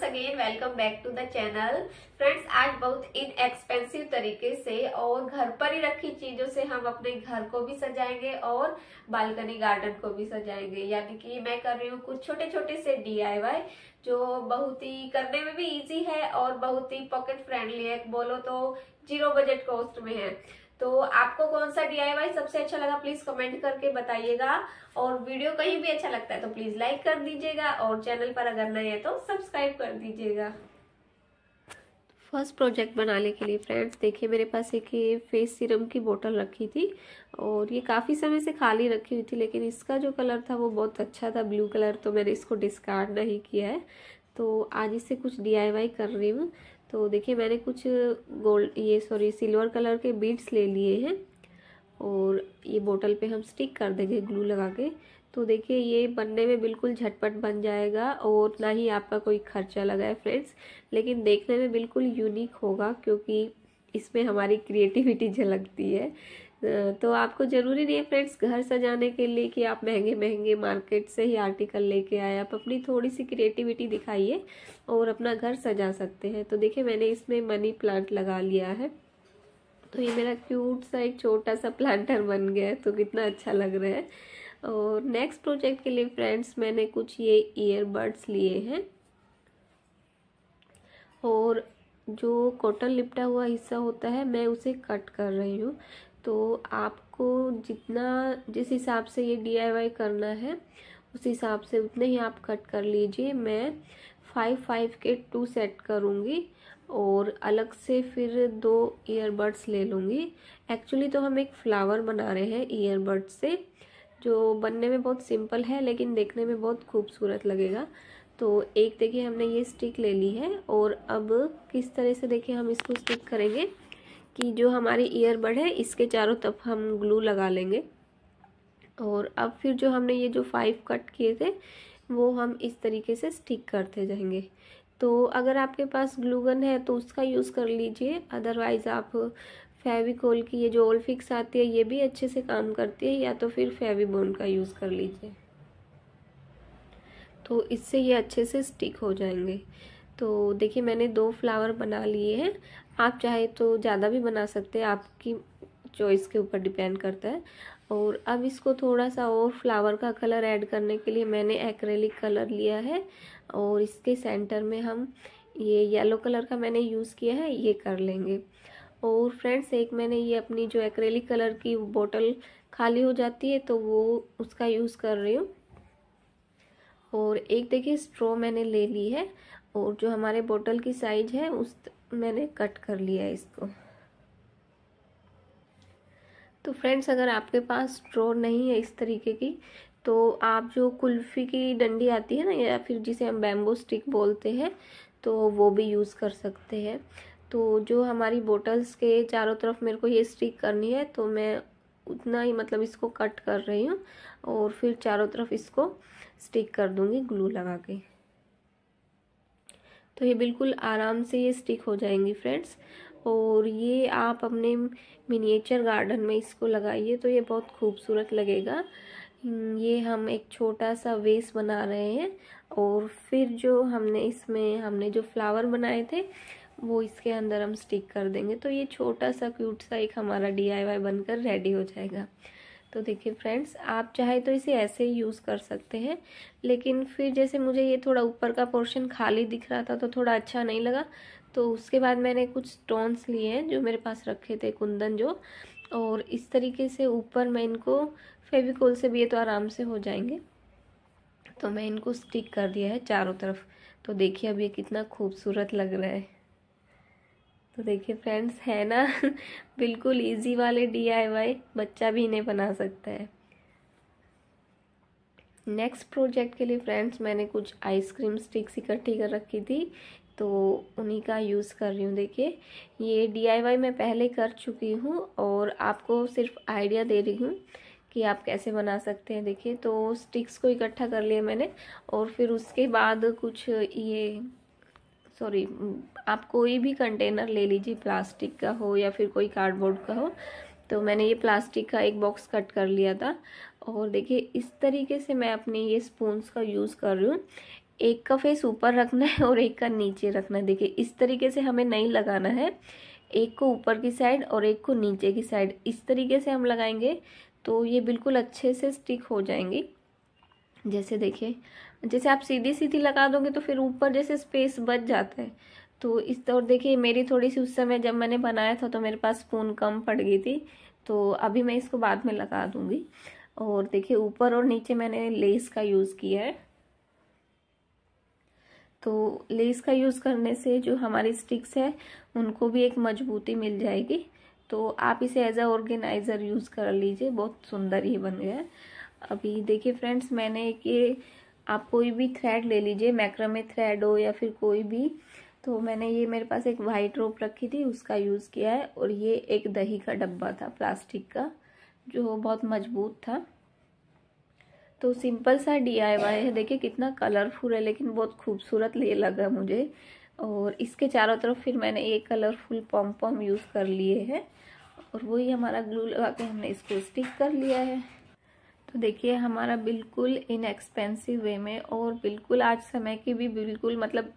once again welcome back to the channel friends आज बहुत inexpensive तरीके से और घर पर ही रखी चीजों से हम अपने घर को भी सजाएंगे और बालकनी गार्डन को भी सजाएंगे यानी कि मैं कर रही हूँ कुछ छोटे छोटे से डीआईवाई जो बहुत ही करने में भी इजी है और बहुत ही पॉकेट फ्रेंडली है बोलो तो जीरो बजट कॉस्ट में है तो आपको कौन सा डीआईवाई सबसे अच्छा लगा प्लीज कमेंट करके बताइएगा और वीडियो कहीं भी अच्छा लगता है तो प्लीज लाइक कर दीजिएगा और चैनल पर अगर नए हैं तो सब्सक्राइब कर दीजिएगा फर्स्ट प्रोजेक्ट बनाने के लिए फ्रेंड्स देखिए मेरे पास एक ये फेस सीरम की बोतल रखी थी और ये काफ़ी समय से खाली रखी हुई थी लेकिन इसका जो कलर था वो बहुत अच्छा था ब्लू कलर तो मैंने इसको डिस्कार्ड नहीं किया है तो आज इससे कुछ डीआईवाई कर रही हूँ तो देखिए मैंने कुछ गोल्ड ये सॉरी सिल्वर कलर के बीड्स ले लिए हैं और ये बोतल पे हम स्टिक कर देंगे ग्लू लगा के तो देखिए ये बनने में बिल्कुल झटपट बन जाएगा और ना ही आपका कोई खर्चा लगा है फ्रेंड्स लेकिन देखने में बिल्कुल यूनिक होगा क्योंकि इसमें हमारी क्रिएटिविटी झलकती है तो आपको ज़रूरी नहीं है फ्रेंड्स घर सजाने के लिए कि आप महंगे महंगे मार्केट से ही आर्टिकल लेके आए आप अपनी थोड़ी सी क्रिएटिविटी दिखाइए और अपना घर सजा सकते हैं तो देखिए मैंने इसमें मनी प्लांट लगा लिया है तो ये मेरा क्यूट सा एक छोटा सा प्लांटर बन गया है तो कितना अच्छा लग रहा है और नेक्स्ट प्रोजेक्ट के लिए फ्रेंड्स मैंने कुछ ये ईयरबड्स लिए हैं और जो कॉटन लिपटा हुआ हिस्सा होता है मैं उसे कट कर रही हूँ तो आपको जितना जिस हिसाब से ये डी करना है उस हिसाब से उतने ही आप कट कर लीजिए मैं फाइव फाइव के टू सेट करूँगी और अलग से फिर दो ईयरबड्स ले लूँगी एक्चुअली तो हम एक फ्लावर बना रहे हैं ईयरबड्स से जो बनने में बहुत सिंपल है लेकिन देखने में बहुत खूबसूरत लगेगा तो एक देखिए हमने ये स्टिक ले ली है और अब किस तरह से देखिए हम इसको स्टिक करेंगे कि जो हमारी ईयरबड है इसके चारों तरफ हम ग्लू लगा लेंगे और अब फिर जो हमने ये जो फाइव कट किए थे वो हम इस तरीके से स्टिक करते जाएंगे तो अगर आपके पास ग्लूगन है तो उसका यूज़ कर लीजिए अदरवाइज़ आप फेविकोल की ये जो ओल फिक्स आती है ये भी अच्छे से काम करती है या तो फिर फेविबोन का यूज़ कर लीजिए तो इससे ये अच्छे से स्टिक हो जाएंगे तो देखिए मैंने दो फ्लावर बना लिए हैं आप चाहे तो ज़्यादा भी बना सकते हैं आपकी चॉइस के ऊपर डिपेंड करता है और अब इसको थोड़ा सा और फ्लावर का कलर ऐड करने के लिए मैंने एक्रेलिक कलर लिया है और इसके सेंटर में हम ये येलो कलर का मैंने यूज़ किया है ये कर लेंगे और फ्रेंड्स एक मैंने ये अपनी जो एक्रेलिक कलर की बोतल खाली हो जाती है तो वो उसका यूज़ कर रही हूँ और एक देखिए स्ट्रॉ मैंने ले ली है और जो हमारे बोतल की साइज है उस मैंने कट कर लिया इसको तो फ्रेंड्स अगर आपके पास स्ट्रो नहीं है इस तरीके की तो आप जो कुल्फ़ी की डंडी आती है ना या फिर जिसे हम बैम्बू स्टिक बोलते हैं तो वो भी यूज़ कर सकते हैं तो जो हमारी बोटल्स के चारों तरफ मेरे को ये स्टिक करनी है तो मैं उतना ही मतलब इसको कट कर रही हूँ और फिर चारों तरफ इसको स्टिक कर दूँगी ग्लू लगा के तो ये बिल्कुल आराम से ये स्टिक हो जाएंगी फ्रेंड्स और ये आप अपने मिनिएचर गार्डन में इसको लगाइए तो ये बहुत खूबसूरत लगेगा हम्म, ये हम एक छोटा सा वेस बना रहे हैं और फिर जो हमने इसमें हमने जो फ्लावर बनाए थे वो इसके अंदर हम स्टिक कर देंगे तो ये छोटा सा क्यूट सा एक हमारा डी बनकर रेडी हो जाएगा तो देखिए फ्रेंड्स आप चाहे तो इसे ऐसे ही यूज़ कर सकते हैं लेकिन फिर जैसे मुझे ये थोड़ा ऊपर का पोर्शन खाली दिख रहा था तो थोड़ा अच्छा नहीं लगा तो उसके बाद मैंने कुछ स्टोन्स लिए हैं जो मेरे पास रखे थे कुंदन जो और इस तरीके से ऊपर मैं इनको फेविकोल से भी ये तो आराम से हो जाएंगे तो मैं इनको स्टिक कर दिया है चारों तरफ तो देखिए अब ये कितना खूबसूरत लग रहा है तो देखिए फ्रेंड्स है ना बिल्कुल इजी वाले डीआईवाई बच्चा भी इन्हें बना सकता है नेक्स्ट प्रोजेक्ट के लिए फ्रेंड्स मैंने कुछ आइसक्रीम स्टिक्स इकट्ठी कर रखी थी तो उन्हीं का यूज़ कर रही हूँ देखिए ये डीआईवाई मैं पहले कर चुकी हूँ और आपको सिर्फ आइडिया दे रही हूँ कि आप कैसे बना सकते हैं देखिए तो स्टिक्स को इकट्ठा कर लिया मैंने और फिर उसके बाद कुछ ये सॉरी आप कोई भी कंटेनर ले लीजिए प्लास्टिक का हो या फिर कोई कार्डबोर्ड का हो तो मैंने ये प्लास्टिक का एक बॉक्स कट कर लिया था और देखिए इस तरीके से मैं अपने ये स्पून्स का यूज़ कर रही हूँ एक का फेस ऊपर रखना है और एक का नीचे रखना है देखिए इस तरीके से हमें नहीं लगाना है एक को ऊपर की साइड और एक को नीचे की साइड इस तरीके से हम लगाएंगे तो ये बिल्कुल अच्छे से स्टिक हो जाएंगी जैसे देखिए जैसे आप सीधी सीधी लगा दोगे तो फिर ऊपर जैसे स्पेस बच जाता है तो इस तरह देखिए मेरी थोड़ी सी उस समय जब मैंने बनाया था तो मेरे पास स्पून कम पड़ गई थी तो अभी मैं इसको बाद में लगा दूंगी और देखिए ऊपर और नीचे मैंने लेस का यूज़ किया है तो लेस का यूज़ करने से जो हमारी स्टिक्स है उनको भी एक मजबूती मिल जाएगी तो आप इसे एज अ ऑर्गेनाइज़र यूज़ कर लीजिए बहुत सुंदर ही बन गया है अभी देखिए फ्रेंड्स मैंने एक ये आप कोई भी थ्रेड ले लीजिए मैक्रमे थ्रेड हो या फिर कोई भी तो मैंने ये मेरे पास एक वाइट रोप रखी थी उसका यूज़ किया है और ये एक दही का डब्बा था प्लास्टिक का जो बहुत मजबूत था तो सिंपल सा डी है देखिए कितना कलरफुल है लेकिन बहुत खूबसूरत ये लगा मुझे और इसके चारों तरफ फिर मैंने ये कलरफुल पम पम यूज़ कर लिए हैं और वही हमारा ग्लू लगा के हमने इसको स्टिक कर लिया है तो देखिए हमारा बिल्कुल इनएक्सपेंसिव वे में और बिल्कुल आज समय की भी बिल्कुल मतलब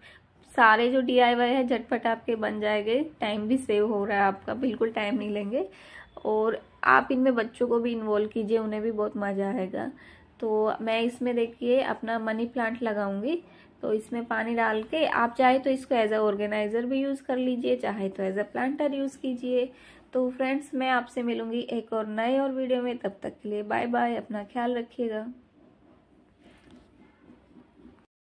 सारे जो डी आई वाई है झटपट आपके बन जाएंगे टाइम भी सेव हो रहा है आपका बिल्कुल टाइम नहीं लेंगे और आप इनमें बच्चों को भी इन्वॉल्व कीजिए उन्हें भी बहुत मज़ा आएगा तो मैं इसमें देखिए अपना मनी प्लांट लगाऊंगी तो इसमें पानी डाल के आप चाहे तो इसको एज अ ऑर्गेनाइज़र भी यूज़ कर लीजिए चाहे तो एज अ प्लांटर यूज़ कीजिए तो फ्रेंड्स मैं आपसे मिलूँगी एक और नए और वीडियो में तब तक के लिए बाय बाय अपना ख्याल रखिएगा